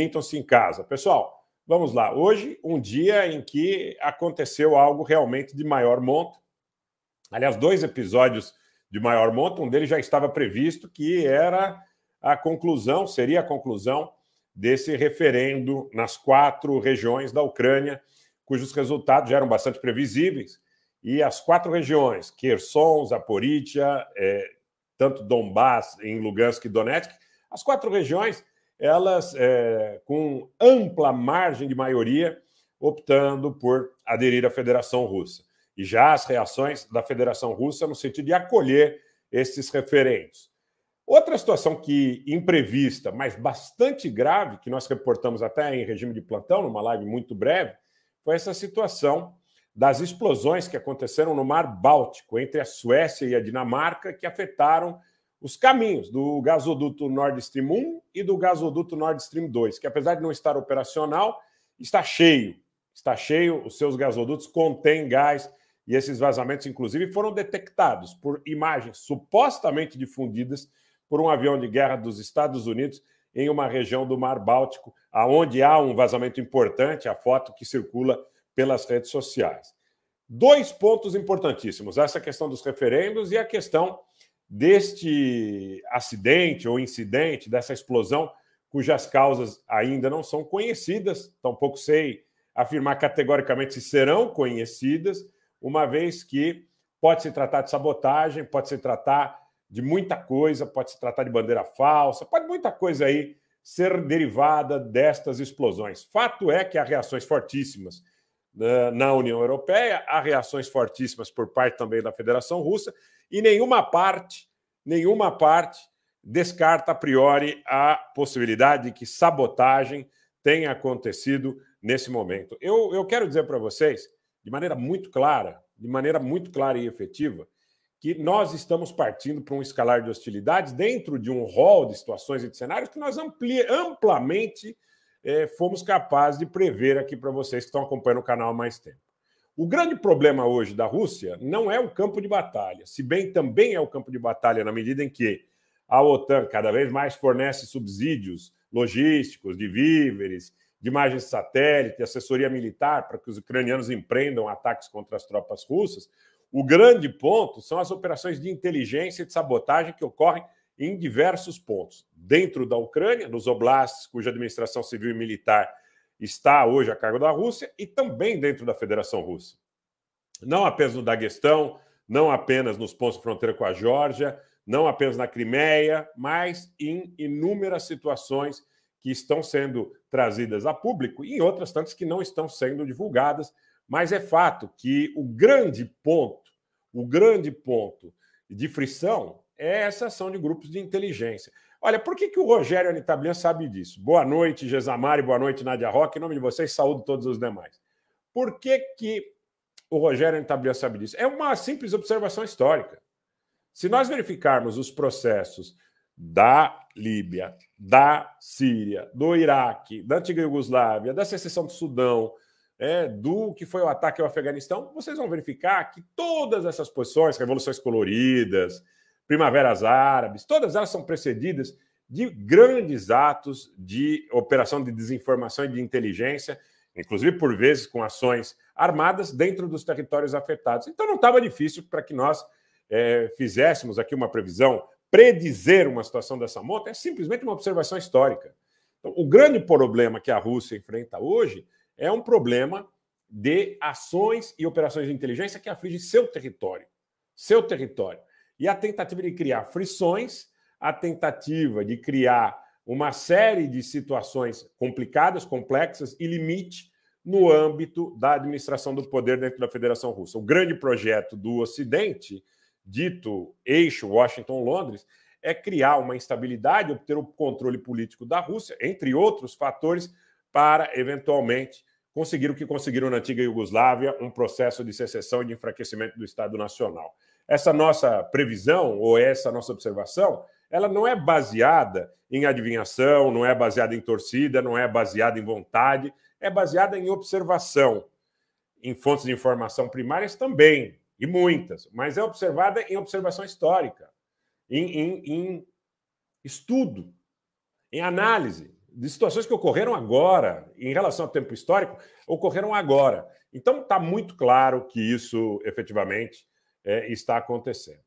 Sintam-se em casa. Pessoal, vamos lá. Hoje, um dia em que aconteceu algo realmente de maior monta. Aliás, dois episódios de maior monta. Um deles já estava previsto, que era a conclusão, seria a conclusão desse referendo nas quatro regiões da Ucrânia, cujos resultados já eram bastante previsíveis. E as quatro regiões, Kherson, Zaporizhia, é, eh, tanto Donbass, em Lugansk e Donetsk, as quatro regiões elas, é, com ampla margem de maioria, optando por aderir à Federação Russa. E já as reações da Federação Russa no sentido de acolher esses referentes. Outra situação que imprevista, mas bastante grave, que nós reportamos até em regime de plantão, numa live muito breve, foi essa situação das explosões que aconteceram no Mar Báltico, entre a Suécia e a Dinamarca, que afetaram os caminhos do gasoduto Nord Stream 1 e do gasoduto Nord Stream 2, que apesar de não estar operacional, está cheio. Está cheio, os seus gasodutos contêm gás e esses vazamentos, inclusive, foram detectados por imagens supostamente difundidas por um avião de guerra dos Estados Unidos em uma região do Mar Báltico, aonde há um vazamento importante, a foto que circula pelas redes sociais. Dois pontos importantíssimos: essa questão dos referendos e a questão deste acidente ou incidente, dessa explosão, cujas causas ainda não são conhecidas, tampouco sei afirmar categoricamente se serão conhecidas, uma vez que pode se tratar de sabotagem, pode se tratar de muita coisa, pode se tratar de bandeira falsa, pode muita coisa aí ser derivada destas explosões. Fato é que há reações fortíssimas eh, na União Europeia, há reações fortíssimas por parte também da Federação Russa, e nenhuma parte, nenhuma parte descarta a priori a possibilidade de que sabotagem tenha acontecido nesse momento. Eu, eu quero dizer para vocês, de maneira muito clara, de maneira muito clara e efetiva, que nós estamos partindo para um escalar de hostilidades dentro de um rol de situações e de cenários que nós ampli amplamente eh, fomos capazes de prever aqui para vocês que estão acompanhando o canal há mais tempo. O grande problema hoje da Rússia não é o campo de batalha, se bem também é o campo de batalha, na medida em que a OTAN cada vez mais fornece subsídios logísticos, de víveres, de imagens de satélite, assessoria militar para que os ucranianos empreendam ataques contra as tropas russas. O grande ponto são as operações de inteligência e de sabotagem que ocorrem em diversos pontos, dentro da Ucrânia, nos oblasts cuja administração civil e militar está hoje a cargo da Rússia e também dentro da Federação Russa. Não apenas no Daguestão, não apenas nos pontos de fronteira com a Geórgia, não apenas na Crimeia, mas em inúmeras situações que estão sendo trazidas a público e em outras tantas que não estão sendo divulgadas, mas é fato que o grande ponto, o grande ponto de frição é essa ação de grupos de inteligência. Olha, por que, que o Rogério Anitablian sabe disso? Boa noite, Gesamari, boa noite, Nadia Rock. Em nome de vocês, saúdo todos os demais. Por que, que o Rogério Anitablian sabe disso? É uma simples observação histórica. Se nós verificarmos os processos da Líbia, da Síria, do Iraque, da antiga Iugoslávia, da secessão do Sudão, é, do que foi o ataque ao Afeganistão, vocês vão verificar que todas essas posições, revoluções coloridas, primaveras árabes, todas elas são precedidas de grandes atos de operação de desinformação e de inteligência, inclusive por vezes com ações armadas dentro dos territórios afetados. Então não estava difícil para que nós é, fizéssemos aqui uma previsão, predizer uma situação dessa monta, é simplesmente uma observação histórica. Então, o grande problema que a Rússia enfrenta hoje é um problema de ações e operações de inteligência que afligem seu território. Seu território. E a tentativa de criar frições, a tentativa de criar uma série de situações complicadas, complexas e limite no âmbito da administração do poder dentro da Federação Russa. O grande projeto do Ocidente, dito eixo Washington-Londres, é criar uma instabilidade, obter o controle político da Rússia, entre outros fatores, para eventualmente conseguir o que conseguiram na antiga Iugoslávia, um processo de secessão e de enfraquecimento do Estado Nacional essa nossa previsão ou essa nossa observação, ela não é baseada em adivinhação, não é baseada em torcida, não é baseada em vontade, é baseada em observação. Em fontes de informação primárias também, e muitas, mas é observada em observação histórica, em, em, em estudo, em análise de situações que ocorreram agora, em relação ao tempo histórico, ocorreram agora. Então está muito claro que isso efetivamente é, está acontecendo.